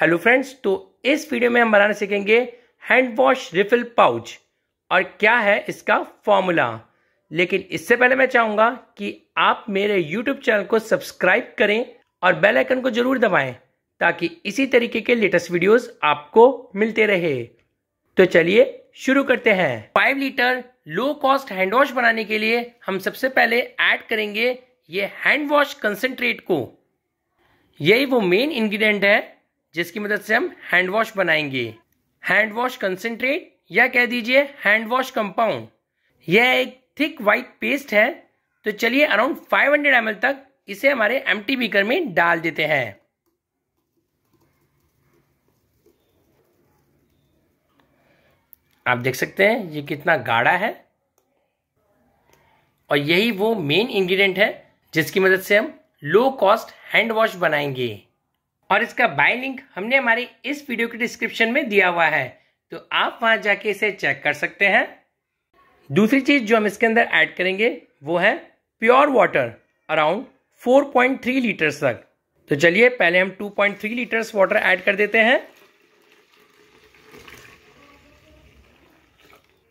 hello friends तो इस video में हम बनाना सीखेंगे हैंड वॉश रिफिल पाउच और क्या है इसका फॉर्मूला लेकिन इससे पहले मैं चाहूंगा कि आप मेरे यूट्यूब चैनल को सब्सक्राइब करें और बेल आइकन को जरूर दबाएं ताकि इसी तरीके के लेटेस्ट वीडियोस आपको मिलते रहे तो चलिए शुरू करते हैं five litre low cost hand wash बनाने के लिए हम सबसे पहले एड करेंगे ये हैंड वॉश कंसेंट्रेट को यही वो मेन इंग्रेडिएंट है जिसकी मदद से हम हैंड वॉश बनाएंगे हैंड वॉश कंसेंट्रेट या कह दीजिए हैंड वॉश कंपाउंड यह एक थिक वाइट पेस्ट है तो चलिए अराउंड 500 हंड्रेड तक इसे हमारे एम बीकर में डाल देते हैं आप देख सकते हैं ये कितना गाढ़ा है और यही वो मेन इंग्रेडिएंट है जिसकी मदद से हम लो कॉस्ट हैंड वॉश बनाएंगे और इसका बाय लिंक हमने हमारे इस वीडियो के डिस्क्रिप्शन में दिया हुआ है तो आप वहां जाके इसे चेक कर सकते हैं दूसरी चीज़ जो हम इसके अंदर ऐड करेंगे वो है प्योर वाटर अराउंड 4.3 लीटर्स तक तो चलिए पहले हम 2.3 लीटर्स वाटर ऐड कर देते हैं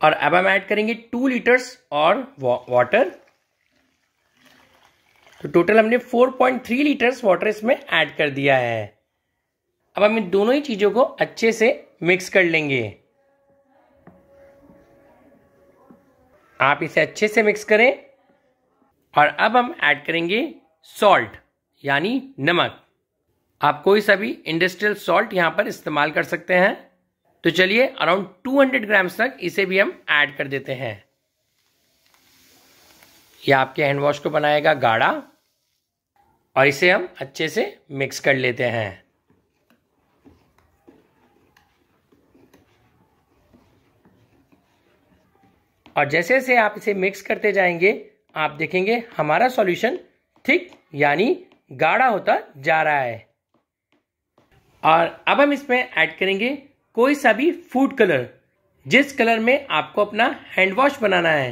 और अब हम ऐड करेंगे 2 लीटर्स और वाटर तो टोटल हमने 4.3 लीटर्स वाटर इसमें ऐड कर दिया है अब हम इन दोनों ही चीज़ों को अच्छे से मिक्स कर लेंगे आप इसे अच्छे से मिक्स करें और अब हम ऐड करेंगे सॉल्ट यानी नमक आप कोई सा भी इंडस्ट्रियल सॉल्ट यहां पर इस्तेमाल कर सकते हैं तो चलिए अराउंड 200 ग्राम्स तक इसे भी हम ऐड कर देते हैं यह आपके हैंड वॉश को बनाएगा गाढ़ा और इसे हम अच्छे से मिक्स कर लेते हैं और जैसे जैसे आप इसे मिक्स करते जाएंगे आप देखेंगे हमारा सॉल्यूशन थिक यानी गाढ़ा होता जा रहा है और अब हम इसमें ऐड करेंगे कोई सा भी फूड कलर जिस कलर में आपको अपना हैंड वॉश बनाना है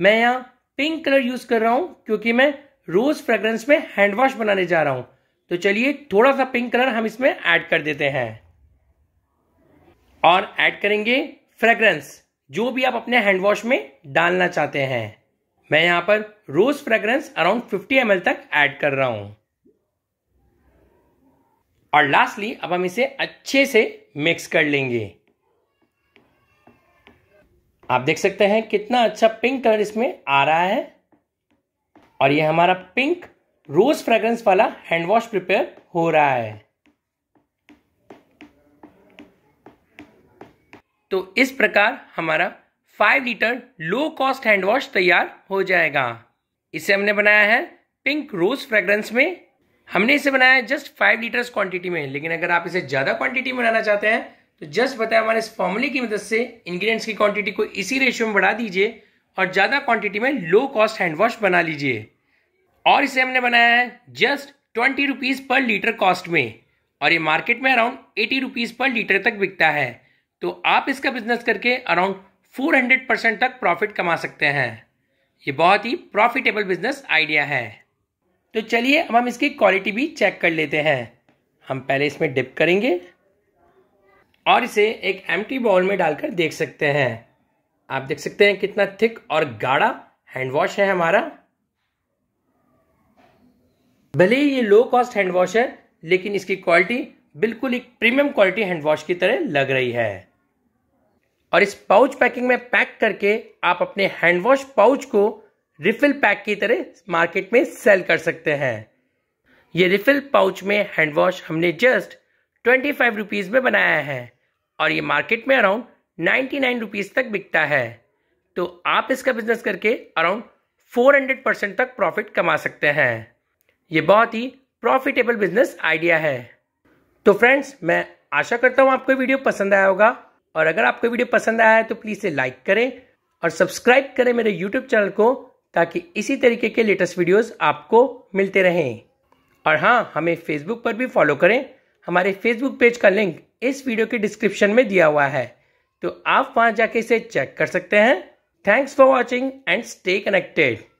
मैं यहाँ पिंक कलर यूज़ कर रहा हूं क्योंकि मैं रोज फ्रेग्रेंस में हैंड वॉश बनाने जा रहा हूं तो चलिए थोड़ा सा पिंक कलर हम इसमें ऐड कर देते हैं और ऐड करेंगे फ्रेग्रेंस जो भी आप अपने हैंड वॉश में डालना चाहते हैं मैं यहां पर रोज फ्रेग्रेंस अराउंड 50 एम तक ऐड कर रहा हूं और लास्टली अब हम इसे अच्छे से मिक्स कर लेंगे आप देख सकते हैं कितना अच्छा पिंक कलर इसमें आ रहा है और ये हमारा पिंक रोज फ्रेग्रेंस वाला हैंड वॉश प्रिपेयर हो रहा है तो इस प्रकार हमारा five litre low cost hand wash तैयार हो जाएगा इसे हमने बनाया है पिंक रोज फ्रेग्रेंस में हमने इसे बनाया है जस्ट फाइव लीटर क्वांटिटी में लेकिन अगर आप इसे ज़्यादा क्वांटिटी में बनाना चाहते हैं तो जस्ट बताया हमारे इस फॉर्मूले की मदद से इंग्रेडिएंट्स की क्वांटिटी को इसी रेशियो में बढ़ा दीजिए और ज़्यादा क्वांटिटी में लो कॉस्ट हैंड वॉश बना लीजिए और इसे हमने बनाया है just twenty rupees per litre cost में और ये मार्केट में around eighty rupees per litre तक बिकता है तो आप इसका बिजनेस करके अराउंड फोर हंड्रेड परसेंट तक प्रॉफिट कमा सकते हैं ये बहुत ही प्रॉफिटेबल बिजनेस आइडिया है तो चलिए अब हम इसकी क्वालिटी भी चेक कर लेते हैं हम पहले इसमें डिप करेंगे और इसे एक एम बाउल में डालकर देख सकते हैं आप देख सकते हैं कितना थिक और गाढ़ा हैंड वॉश है हमारा भले ही ये लो कॉस्ट हैंड वॉश है लेकिन इसकी क्वालिटी बिल्कुल एक प्रीमियम क्वालिटी हैंड वॉश की तरह लग रही है और इस पाउच पैकिंग में पैक करके आप अपने हैंड वॉश पाउच को रिफिल पैक की तरह मार्केट में सेल कर सकते हैं ये रिफिल पाउच में हैंड वॉश हमने जस्ट ट्वेंटी फाइव रुपीज़ में बनाया है और ये मार्केट में अराउंड नाइन्टी नाइन रुपीज़ तक बिकता है तो आप इसका बिजनेस करके अराउंड फोर हंड्रेड परसेंट तक प्रॉफिट कमा सकते हैं ये बहुत ही प्रॉफिटेबल बिजनेस आइडिया है तो फ्रेंड्स मैं आशा करता हूँ आपको वीडियो पसंद आया होगा और अगर आपको वीडियो पसंद आया है तो प्लीज़ इसे लाइक करें और सब्सक्राइब करें मेरे यूट्यूब चैनल को ताकि इसी तरीके के लेटेस्ट वीडियोस आपको मिलते रहें और हाँ हमें फेसबुक पर भी फॉलो करें हमारे फेसबुक पेज का लिंक इस वीडियो के डिस्क्रिप्शन में दिया हुआ है तो आप वहाँ जाके इसे चेक कर सकते हैं thanks for watching and stay connected